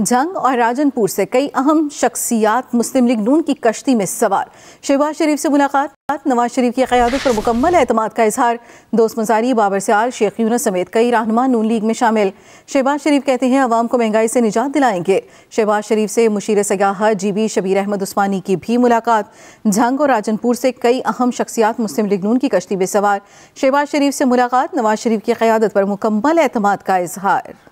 जंग और राजनपुर से कई अहम शख्सियात मुस्लिम लीग नून की कश्ती में सवार शहबाज शरीफ से मुलाकात नवाज शरीफ की क्यादत पर मुकम्मल अहतमाद का इजहार दोस्त मजारी बाबर सियाल शेख यूनस समेत कई रहनमा नून लीग में शामिल शहबाज शरीफ कहते हैं आवाम को महंगाई से निजात दिलाएंगे शहबाज शरीफ से मुशीर सयाह जी बी शबीर अहमद उस्मानी की भी मुलाकात जंग और राजनपुर से कई अहम शख्सियात मुस्लिम लीग नून की कश्ती में सवार शहबाज शरीफ से मुलाकात नवाज शरीफ की क्यादत पर मुकम्मल अहतमाद का इजहार